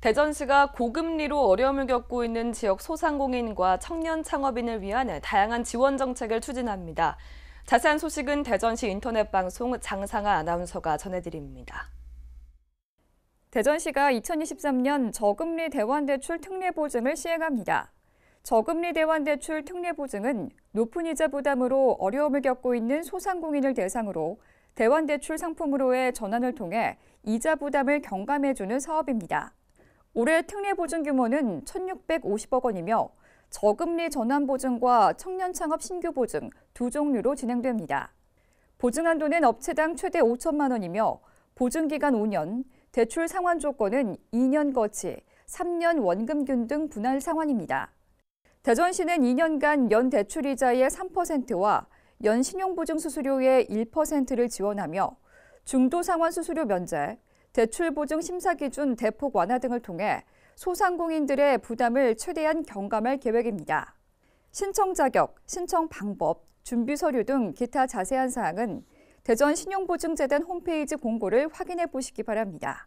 대전시가 고금리로 어려움을 겪고 있는 지역 소상공인과 청년 창업인을 위한 다양한 지원 정책을 추진합니다. 자세한 소식은 대전시 인터넷 방송 장상아 아나운서가 전해드립니다. 대전시가 2023년 저금리 대환대출 특례보증을 시행합니다. 저금리 대환대출 특례보증은 높은 이자 부담으로 어려움을 겪고 있는 소상공인을 대상으로 대환대출 상품으로의 전환을 통해 이자 부담을 경감해주는 사업입니다. 올해 특례 보증 규모는 1,650억 원이며 저금리 전환 보증과 청년 창업 신규 보증 두 종류로 진행됩니다. 보증 한도는 업체당 최대 5천만 원이며 보증 기간 5년, 대출 상환 조건은 2년 거치, 3년 원금균 등 분할 상환입니다. 대전시는 2년간 연 대출 이자의 3%와 연 신용보증 수수료의 1%를 지원하며 중도 상환 수수료 면제, 대출 보증 심사 기준 대폭 완화 등을 통해 소상공인들의 부담을 최대한 경감할 계획입니다. 신청 자격, 신청 방법, 준비 서류 등 기타 자세한 사항은 대전 신용보증재단 홈페이지 공고를 확인해 보시기 바랍니다.